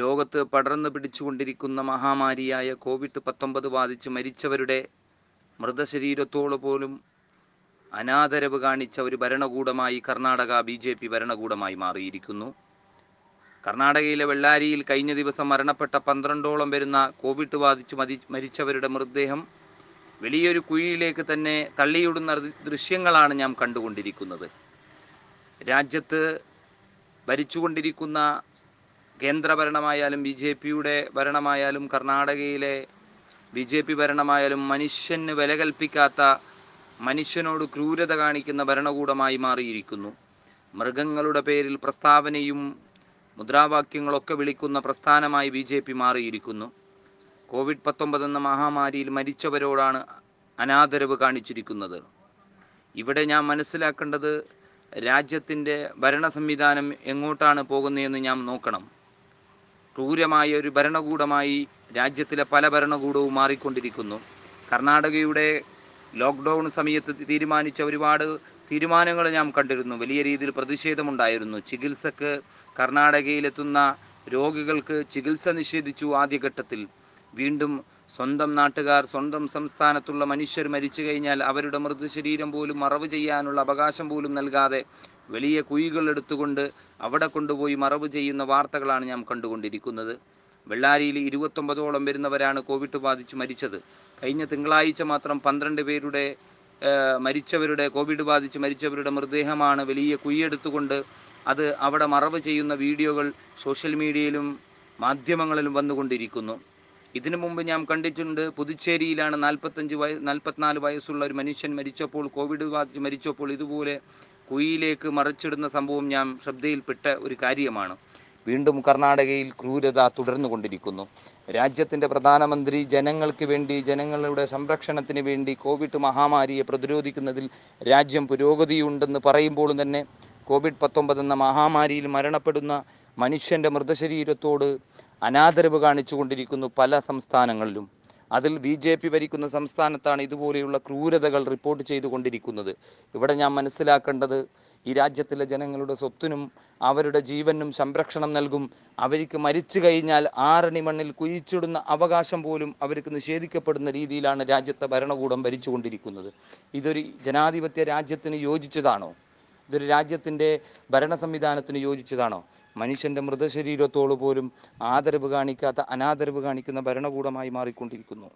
ലോകത്ത് പടർന്നു പിടിച്ചുകൊണ്ടിരിക്കുന്ന മഹാമാരിയായ കോവിഡ് പത്തൊമ്പത് ബാധിച്ച് മരിച്ചവരുടെ മൃതശരീരത്തോട് പോലും അനാദരവ് കാണിച്ച ഒരു ഭരണകൂടമായി കർണാടക ബി ജെ പി ഭരണകൂടമായി മാറിയിരിക്കുന്നു കർണാടകയിലെ വെള്ളാരിയിൽ കഴിഞ്ഞ ദിവസം മരണപ്പെട്ട പന്ത്രണ്ടോളം വരുന്ന കോവിഡ് ബാധിച്ച് മതി മരിച്ചവരുടെ മൃതദേഹം വലിയൊരു കുഴിയിലേക്ക് തന്നെ തള്ളിയിടുന്ന ദൃശ്യങ്ങളാണ് ഞാൻ കണ്ടുകൊണ്ടിരിക്കുന്നത് രാജ്യത്ത് ഭരിച്ചുകൊണ്ടിരിക്കുന്ന കേന്ദ്രഭരണമായാലും ബി ജെ പിയുടെ ഭരണമായാലും കർണാടകയിലെ ബി ജെ പി ഭരണമായാലും മനുഷ്യന് വില കൽപ്പിക്കാത്ത മനുഷ്യനോട് ക്രൂരത കാണിക്കുന്ന ഭരണകൂടമായി മാറിയിരിക്കുന്നു മൃഗങ്ങളുടെ പേരിൽ പ്രസ്താവനയും മുദ്രാവാക്യങ്ങളൊക്കെ വിളിക്കുന്ന പ്രസ്ഥാനമായി ബി ജെ പി മാറിയിരിക്കുന്നു കോവിഡ് പത്തൊമ്പത് എന്ന മഹാമാരിയിൽ മരിച്ചവരോടാണ് അനാദരവ് കാണിച്ചിരിക്കുന്നത് ഇവിടെ ഞാൻ മനസ്സിലാക്കേണ്ടത് രാജ്യത്തിൻ്റെ ഭരണ സംവിധാനം എങ്ങോട്ടാണ് പോകുന്നതെന്ന് ഞാൻ നോക്കണം ക്രൂരമായ ഒരു ഭരണകൂടമായി രാജ്യത്തിലെ പല ഭരണകൂടവും മാറിക്കൊണ്ടിരിക്കുന്നു കർണാടകയുടെ ലോക്ക്ഡൗൺ സമയത്ത് തീരുമാനിച്ച ഒരുപാട് തീരുമാനങ്ങൾ ഞാൻ കണ്ടിരുന്നു വലിയ രീതിയിൽ പ്രതിഷേധമുണ്ടായിരുന്നു ചികിത്സക്ക് കർണാടകയിലെത്തുന്ന രോഗികൾക്ക് ചികിത്സ നിഷേധിച്ചു ആദ്യഘട്ടത്തിൽ വീണ്ടും സ്വന്തം നാട്ടുകാർ സ്വന്തം സംസ്ഥാനത്തുള്ള മനുഷ്യർ മരിച്ചു കഴിഞ്ഞാൽ അവരുടെ മൃതശരീരം പോലും മറവ് ചെയ്യാനുള്ള അവകാശം പോലും നൽകാതെ വലിയ കുഴികൾ എടുത്തുകൊണ്ട് അവിടെ കൊണ്ടുപോയി മറവ് ചെയ്യുന്ന വാർത്തകളാണ് ഞാൻ കണ്ടുകൊണ്ടിരിക്കുന്നത് വെള്ളാരിയിൽ ഇരുപത്തൊമ്പതോളം വരുന്നവരാണ് കോവിഡ് ബാധിച്ച് മരിച്ചത് കഴിഞ്ഞ തിങ്കളാഴ്ച മാത്രം പന്ത്രണ്ട് പേരുടെ മരിച്ചവരുടെ കോവിഡ് ബാധിച്ച് മരിച്ചവരുടെ മൃതദേഹമാണ് വലിയ കുഴിയെടുത്തുകൊണ്ട് അത് അവിടെ മറവ് ചെയ്യുന്ന വീഡിയോകൾ സോഷ്യൽ മീഡിയയിലും മാധ്യമങ്ങളിലും വന്നുകൊണ്ടിരിക്കുന്നു ഇതിനു മുമ്പ് ഞാൻ കണ്ടിട്ടുണ്ട് പുതുച്ചേരിയിലാണ് നാൽപ്പത്തഞ്ച് വയ നാൽപ്പത്തിനാല് വയസ്സുള്ള ഒരു മനുഷ്യൻ മരിച്ചപ്പോൾ കോവിഡ് ബാധിച്ച് മരിച്ചപ്പോൾ ഇതുപോലെ കുഴിയിലേക്ക് മറിച്ചിടുന്ന സംഭവം ഞാൻ ശ്രദ്ധയിൽപ്പെട്ട ഒരു കാര്യമാണ് വീണ്ടും കർണാടകയിൽ ക്രൂരത തുടർന്നുകൊണ്ടിരിക്കുന്നു രാജ്യത്തിൻ്റെ പ്രധാനമന്ത്രി ജനങ്ങൾക്ക് വേണ്ടി ജനങ്ങളുടെ സംരക്ഷണത്തിന് വേണ്ടി കോവിഡ് മഹാമാരിയെ പ്രതിരോധിക്കുന്നതിൽ രാജ്യം പുരോഗതിയുണ്ടെന്ന് പറയുമ്പോഴും തന്നെ കോവിഡ് പത്തൊമ്പത് എന്ന മഹാമാരിയിൽ മരണപ്പെടുന്ന മനുഷ്യൻ്റെ മൃതശരീരത്തോട് അനാദരവ് കാണിച്ചുകൊണ്ടിരിക്കുന്നു പല സംസ്ഥാനങ്ങളിലും അതിൽ ബി ജെ പി ഭരിക്കുന്ന സംസ്ഥാനത്താണ് ഇതുപോലെയുള്ള ക്രൂരതകൾ റിപ്പോർട്ട് ചെയ്തുകൊണ്ടിരിക്കുന്നത് ഇവിടെ ഞാൻ മനസ്സിലാക്കേണ്ടത് ഈ രാജ്യത്തിലെ ജനങ്ങളുടെ സ്വത്തിനും അവരുടെ ജീവനും സംരക്ഷണം നൽകും അവർക്ക് മരിച്ചു കഴിഞ്ഞാൽ ആറണി മണ്ണിൽ കുഴിച്ചിടുന്ന അവകാശം പോലും അവർക്ക് നിഷേധിക്കപ്പെടുന്ന രീതിയിലാണ് രാജ്യത്തെ ഭരണകൂടം ഭരിച്ചുകൊണ്ടിരിക്കുന്നത് ഇതൊരു ജനാധിപത്യ രാജ്യത്തിന് യോജിച്ചതാണോ ഇതൊരു രാജ്യത്തിൻ്റെ ഭരണ സംവിധാനത്തിന് യോജിച്ചതാണോ മനുഷ്യൻ്റെ മൃതശരീരത്തോട് പോലും ആദരവ് കാണിക്കാത്ത അനാദരവ് കാണിക്കുന്ന ഭരണകൂടമായി മാറിക്കൊണ്ടിരിക്കുന്നു